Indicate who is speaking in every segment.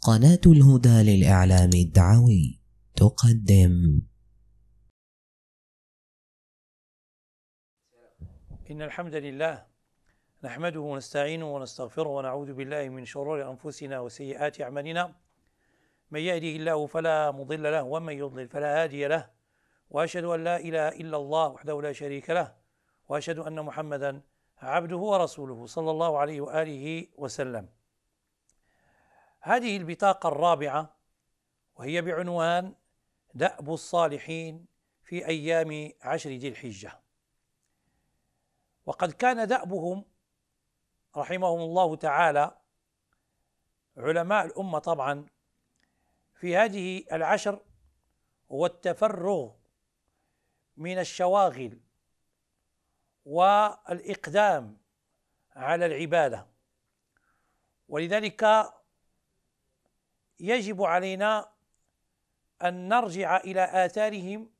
Speaker 1: قناة الهدى للإعلام الدعوي تقدم إن الحمد لله نحمده ونستعينه ونستغفره ونعوذ بالله من شرور أنفسنا وسيئات أعمالنا من يهده الله فلا مضل له ومن يضلل فلا هادي له وأشهد أن لا إله إلا الله وحده لا شريك له وأشهد أن محمدا عبده ورسوله صلى الله عليه وآله وسلم هذه البطاقة الرابعة وهي بعنوان دأب الصالحين في أيام عشر ذي الحجة وقد كان دأبهم رحمهم الله تعالى علماء الأمة طبعا في هذه العشر هو التفرغ من الشواغل والإقدام على العبادة ولذلك يجب علينا ان نرجع الى اثارهم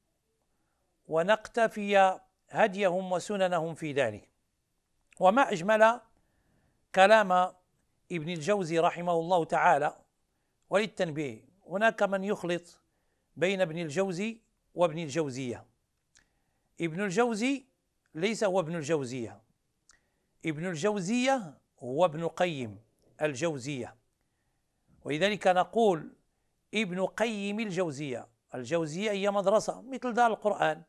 Speaker 1: ونقتفي هديهم وسننهم في ذلك وما اجمل كلام ابن الجوزي رحمه الله تعالى وللتنبيه هناك من يخلط بين ابن الجوزي وابن الجوزيه ابن الجوزي ليس هو ابن الجوزيه ابن الجوزيه هو ابن قيم الجوزيه ولذلك نقول ابن قيم الجوزية الجوزية هي مدرسة مثل دار القرآن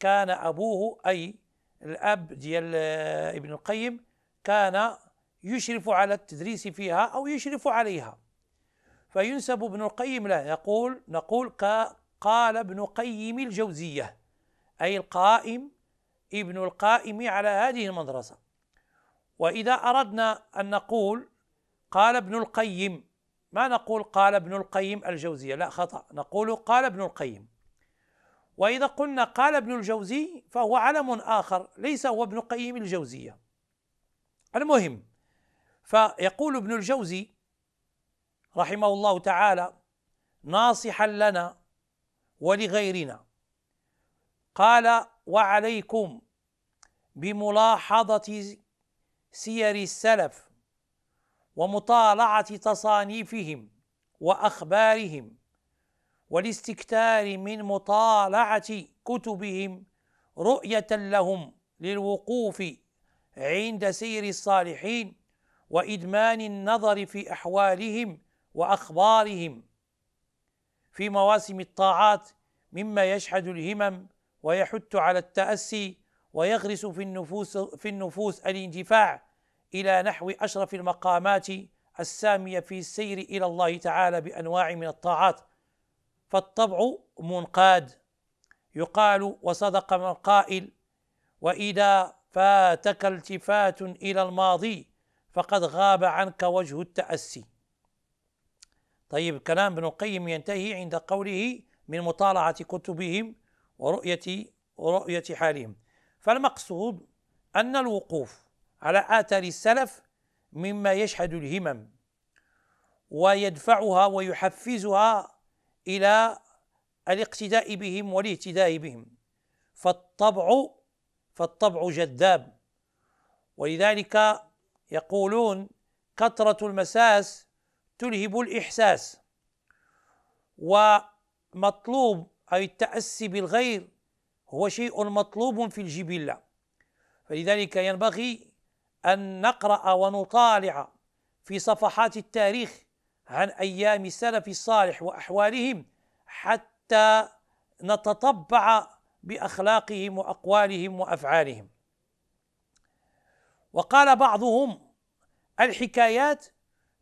Speaker 1: كان أبوه أي الأب ديال آه، ابن القيم كان يشرف على التدريس فيها أو يشرف عليها فينسب ابن القيم له يقول نقول قال ابن قيم الجوزية أي القائم ابن القائم على هذه المدرسة وإذا أردنا أن نقول قال ابن القيم ما نقول قال ابن القيم الجوزية لا خطأ نقول قال ابن القيم وإذا قلنا قال ابن الجوزي فهو علم آخر ليس هو ابن قيم الجوزية المهم فيقول ابن الجوزي رحمه الله تعالى ناصحا لنا ولغيرنا قال وعليكم بملاحظة سير السلف ومطالعه تصانيفهم واخبارهم والاستكثار من مطالعه كتبهم رؤيه لهم للوقوف عند سير الصالحين وادمان النظر في احوالهم واخبارهم في مواسم الطاعات مما يشحد الهمم ويحث على التاسي ويغرس في النفوس في النفوس الاندفاع إلى نحو أشرف المقامات السامية في السير إلى الله تعالى بأنواع من الطاعات فالطبع منقاد يقال وصدق من قائل وإذا فاتك التفات إلى الماضي فقد غاب عنك وجه التأسي طيب كلام ابن القيم ينتهي عند قوله من مطالعة كتبهم ورؤية ورؤية حالهم فالمقصود أن الوقوف على آثار السلف مما يشحد الهمم ويدفعها ويحفزها إلى الاقتداء بهم والاهتداء بهم فالطبع فالطبع جذاب ولذلك يقولون كثرة المساس تلهب الإحساس ومطلوب أي التأسي بالغير هو شيء مطلوب في الجبلة فلذلك ينبغي أن نقرأ ونطالع في صفحات التاريخ عن أيام السلف الصالح وأحوالهم حتى نتطبع بأخلاقهم وأقوالهم وأفعالهم وقال بعضهم الحكايات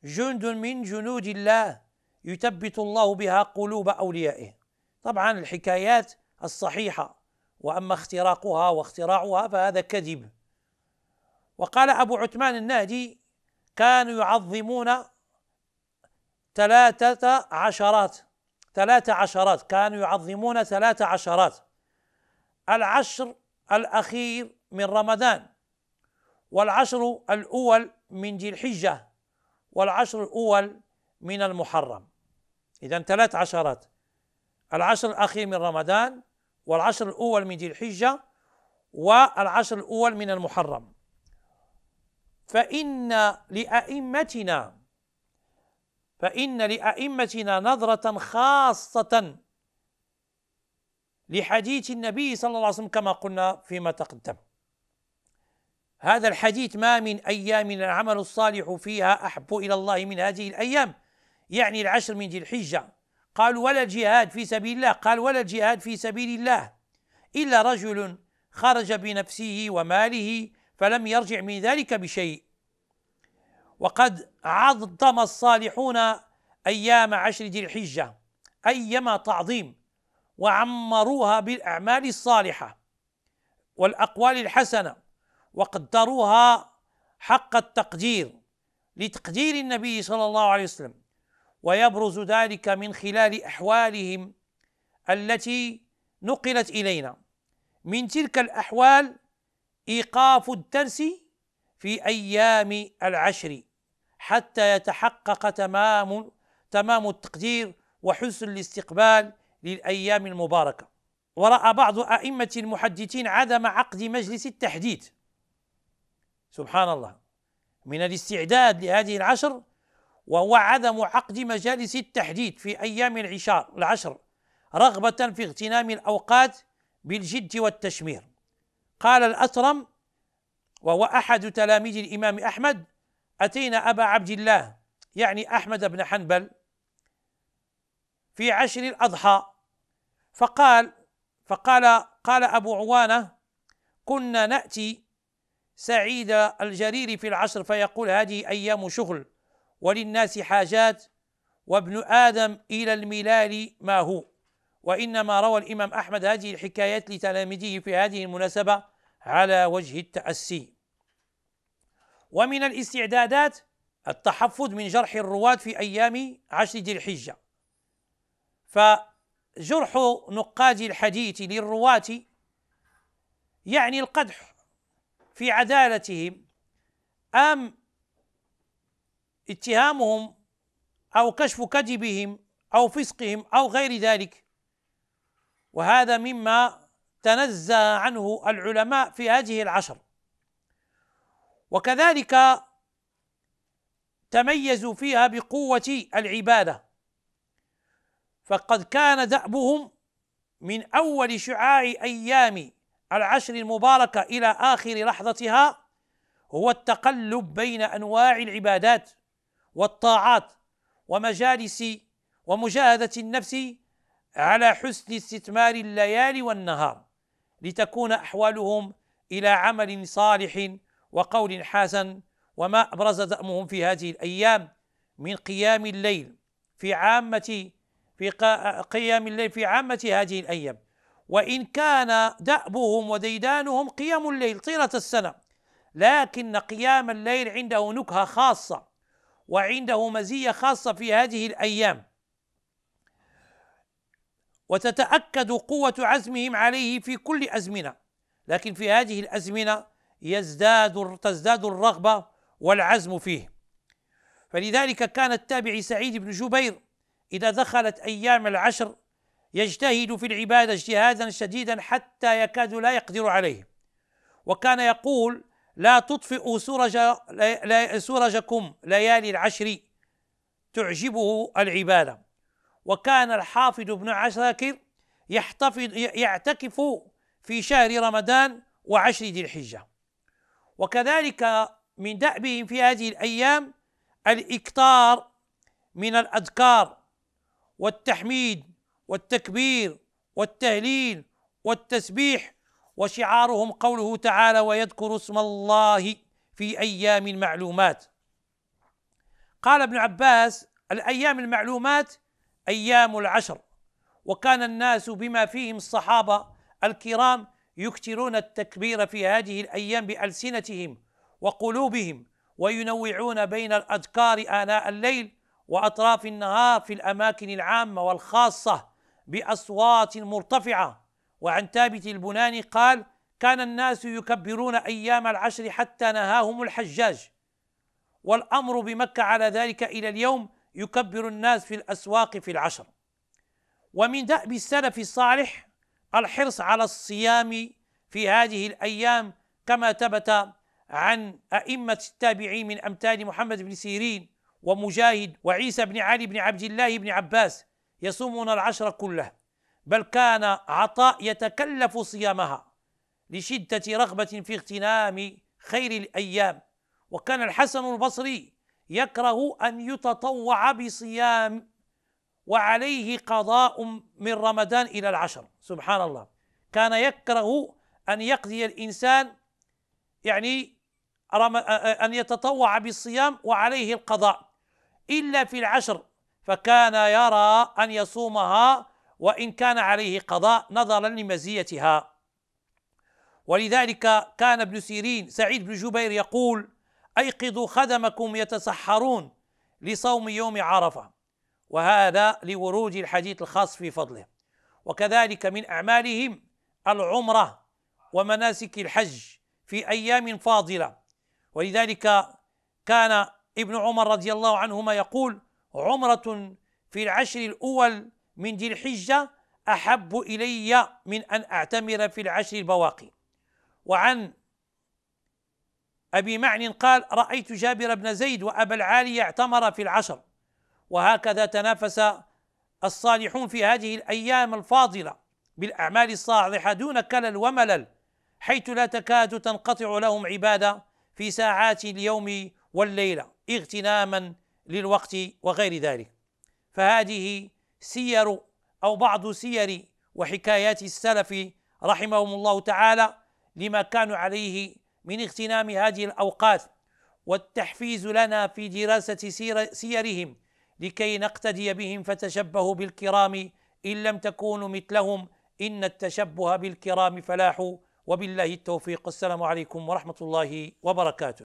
Speaker 1: جند من جنود الله يثبت الله بها قلوب أوليائه طبعا الحكايات الصحيحة وأما اختراقها واختراعها فهذا كذب وقال أبو عثمان النهدي كانوا يعظمون ثلاثة عشرات ثلاثة عشرات كانوا يعظمون ثلاثة عشرات العشر الأخير من رمضان والعشر الأول من ذي الحجة والعشر الأول من المحرم إذا ثلاث عشرات العشر الأخير من رمضان والعشر الأول من ذي الحجة والعشر الأول من المحرم فإن لأئمتنا فإن لأئمتنا نظرة خاصة لحديث النبي صلى الله عليه وسلم كما قلنا فيما تقدم هذا الحديث ما من أيام العمل الصالح فيها أحب إلى الله من هذه الأيام يعني العشر من ذي الحجة قال ولا الجهاد في سبيل الله قال ولا الجهاد في سبيل الله إلا رجل خرج بنفسه وماله فلم يرجع من ذلك بشيء وقد عظم الصالحون أيام عشر ذي الحجة أيما تعظيم وعمروها بالأعمال الصالحة والأقوال الحسنة وقدروها حق التقدير لتقدير النبي صلى الله عليه وسلم ويبرز ذلك من خلال أحوالهم التي نقلت إلينا من تلك الأحوال ايقاف الدرس في ايام العشر حتى يتحقق تمام تمام التقدير وحسن الاستقبال للايام المباركه وراى بعض ائمه المحدثين عدم عقد مجلس التحديد سبحان الله من الاستعداد لهذه العشر وهو عدم عقد مجالس التحديد في ايام العشار العشر رغبه في اغتنام الاوقات بالجد والتشمير قال الأسرم وهو أحد تلاميذ الإمام أحمد أتينا أبا عبد الله يعني أحمد بن حنبل في عشر الأضحى فقال فقال قال أبو عوانة كنا نأتي سعيد الجرير في العشر فيقول هذه أيام شغل وللناس حاجات وابن آدم إلى الملال ما هو وإنما روى الإمام أحمد هذه الحكايات لتلاميذه في هذه المناسبة على وجه التأسي ومن الاستعدادات التحفظ من جرح الرواة في أيام عشر ذي الحجة فجرح نقاد الحديث للرواة يعني القدح في عدالتهم أم اتهامهم أو كشف كذبهم أو فسقهم أو غير ذلك وهذا مما تنزه عنه العلماء في هذه العشر وكذلك تميزوا فيها بقوة العبادة فقد كان دأبهم من أول شعاع أيام العشر المباركة إلى آخر لحظتها هو التقلب بين أنواع العبادات والطاعات ومجالس ومجاهدة النفس على حسن استثمار الليالي والنهار لتكون احوالهم الى عمل صالح وقول حسن وما ابرز دأمهم في هذه الايام من قيام الليل في عامه في قيام الليل في عامه هذه الايام وان كان دأبهم وديدانهم قيام الليل طيله السنه لكن قيام الليل عنده نكهه خاصه وعنده مزيه خاصه في هذه الايام وتتأكد قوة عزمهم عليه في كل أزمنة لكن في هذه الأزمنة يزداد تزداد الرغبة والعزم فيه فلذلك كان التابع سعيد بن جبير إذا دخلت أيام العشر يجتهد في العبادة اجتهادا شديدا حتى يكاد لا يقدر عليه وكان يقول لا تطفئوا سرج سرجكم ليالي العشر تعجبه العباده وكان الحافظ ابن عساكر يحتفظ يعتكف في شهر رمضان وعشر ذي الحجة وكذلك من دأبهم في هذه الأيام الإكثار من الأذكار والتحميد والتكبير والتهليل والتسبيح وشعارهم قوله تعالى ويذكر اسم الله في أيام المعلومات قال ابن عباس الأيام المعلومات ايام العشر وكان الناس بما فيهم الصحابه الكرام يكثرون التكبير في هذه الايام بالسنتهم وقلوبهم وينوعون بين الاذكار اناء الليل واطراف النهار في الاماكن العامه والخاصه باصوات مرتفعه وعن ثابت البناني قال كان الناس يكبرون ايام العشر حتى نهاهم الحجاج والامر بمكه على ذلك الى اليوم يكبر الناس في الأسواق في العشر ومن دأب السلف الصالح الحرص على الصيام في هذه الأيام كما ثبت عن أئمة التابعين من أمثال محمد بن سيرين ومجاهد وعيسى بن علي بن عبد الله بن عباس يصومون العشر كله بل كان عطاء يتكلف صيامها لشدة رغبة في اغتنام خير الأيام وكان الحسن البصري يكره أن يتطوع بصيام وعليه قضاء من رمضان إلى العشر سبحان الله كان يكره أن يقضي الإنسان يعني أن يتطوع بالصيام وعليه القضاء إلا في العشر فكان يرى أن يصومها وإن كان عليه قضاء نظرا لمزيتها ولذلك كان ابن سيرين سعيد بن جبير يقول أيقظوا خدمكم يتسحرون لصوم يوم عرفة وهذا لورود الحديث الخاص في فضله وكذلك من أعمالهم العمرة ومناسك الحج في أيام فاضلة ولذلك كان ابن عمر رضي الله عنهما يقول عمرة في العشر الأول من ذي الحجة أحب إلي من أن أعتمر في العشر البواقي وعن أبي معن قال رأيت جابر بن زيد وأبا العالي اعتمر في العشر وهكذا تنافس الصالحون في هذه الأيام الفاضلة بالأعمال الصالحة دون كلل وملل حيث لا تكاد تنقطع لهم عبادة في ساعات اليوم والليلة اغتناما للوقت وغير ذلك فهذه سير أو بعض سير وحكايات السلف رحمهم الله تعالى لما كانوا عليه من اغتنام هذه الاوقات والتحفيز لنا في دراسه سير سيرهم لكي نقتدي بهم فتشبهوا بالكرام ان لم تكونوا مثلهم ان التشبه بالكرام فلاح وبالله التوفيق السلام عليكم ورحمه الله وبركاته